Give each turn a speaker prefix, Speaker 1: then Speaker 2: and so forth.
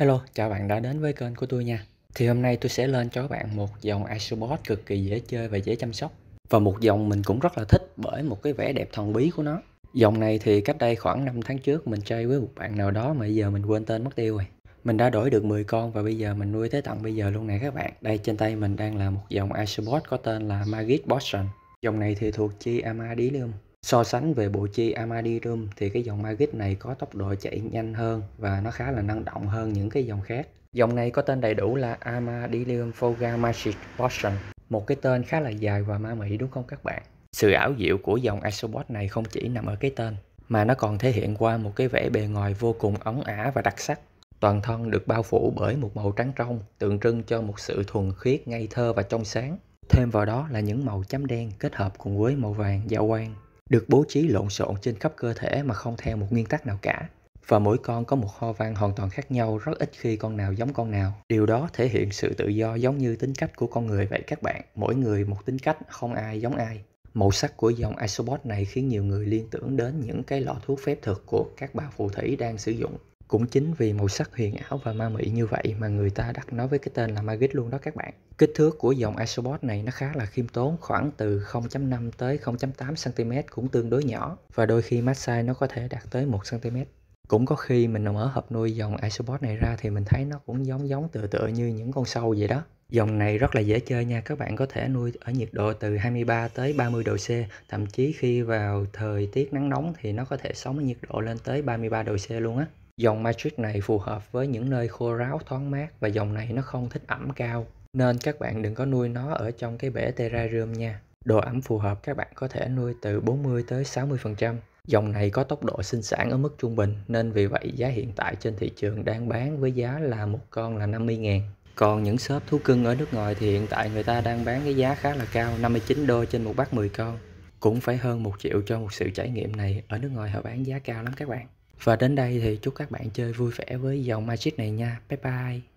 Speaker 1: Hello, chào bạn đã đến với kênh của tôi nha. Thì hôm nay tôi sẽ lên cho bạn một dòng isobot cực kỳ dễ chơi và dễ chăm sóc. Và một dòng mình cũng rất là thích bởi một cái vẻ đẹp thần bí của nó. Dòng này thì cách đây khoảng 5 tháng trước mình chơi với một bạn nào đó mà giờ mình quên tên mất tiêu rồi. Mình đã đổi được 10 con và bây giờ mình nuôi tới tận bây giờ luôn này các bạn. Đây trên tay mình đang là một dòng isobot có tên là Magic Boston. Dòng này thì thuộc chi Amadilium So sánh về bộ chi Amadi Room thì cái dòng Magic này có tốc độ chạy nhanh hơn và nó khá là năng động hơn những cái dòng khác. Dòng này có tên đầy đủ là Amadillium Foga Magic Potion, một cái tên khá là dài và ma mị đúng không các bạn? Sự ảo diệu của dòng Isobot này không chỉ nằm ở cái tên, mà nó còn thể hiện qua một cái vẻ bề ngoài vô cùng ống ả và đặc sắc. Toàn thân được bao phủ bởi một màu trắng trong, tượng trưng cho một sự thuần khiết, ngây thơ và trong sáng. Thêm vào đó là những màu chấm đen kết hợp cùng với màu vàng, dạ quang được bố trí lộn xộn trên khắp cơ thể mà không theo một nguyên tắc nào cả. Và mỗi con có một hoa văn hoàn toàn khác nhau, rất ít khi con nào giống con nào. Điều đó thể hiện sự tự do giống như tính cách của con người vậy các bạn. Mỗi người một tính cách, không ai giống ai. Màu sắc của dòng Isobot này khiến nhiều người liên tưởng đến những cái lọ thuốc phép thực của các bà phù thủy đang sử dụng. Cũng chính vì màu sắc huyền ảo và ma mị như vậy mà người ta đặt nó với cái tên là Magic luôn đó các bạn. Kích thước của dòng Isobot này nó khá là khiêm tốn, khoảng từ 0.5 tới 0.8cm cũng tương đối nhỏ và đôi khi mát size nó có thể đạt tới 1cm. Cũng có khi mình mở hộp nuôi dòng Isobot này ra thì mình thấy nó cũng giống giống tựa tựa như những con sâu vậy đó. Dòng này rất là dễ chơi nha, các bạn có thể nuôi ở nhiệt độ từ 23 tới 30 độ C, thậm chí khi vào thời tiết nắng nóng thì nó có thể sống ở nhiệt độ lên tới 33 độ C luôn á. Dòng Matrix này phù hợp với những nơi khô ráo thoáng mát và dòng này nó không thích ẩm cao. Nên các bạn đừng có nuôi nó ở trong cái bể terrarium nha. Độ ẩm phù hợp các bạn có thể nuôi từ 40 tới 60%. Dòng này có tốc độ sinh sản ở mức trung bình nên vì vậy giá hiện tại trên thị trường đang bán với giá là một con là 50 ngàn. Còn những shop thú cưng ở nước ngoài thì hiện tại người ta đang bán cái giá khá là cao 59 đô trên một bát 10 con. Cũng phải hơn một triệu cho một sự trải nghiệm này, ở nước ngoài họ bán giá cao lắm các bạn. Và đến đây thì chúc các bạn chơi vui vẻ với dòng Magic này nha. Bye bye!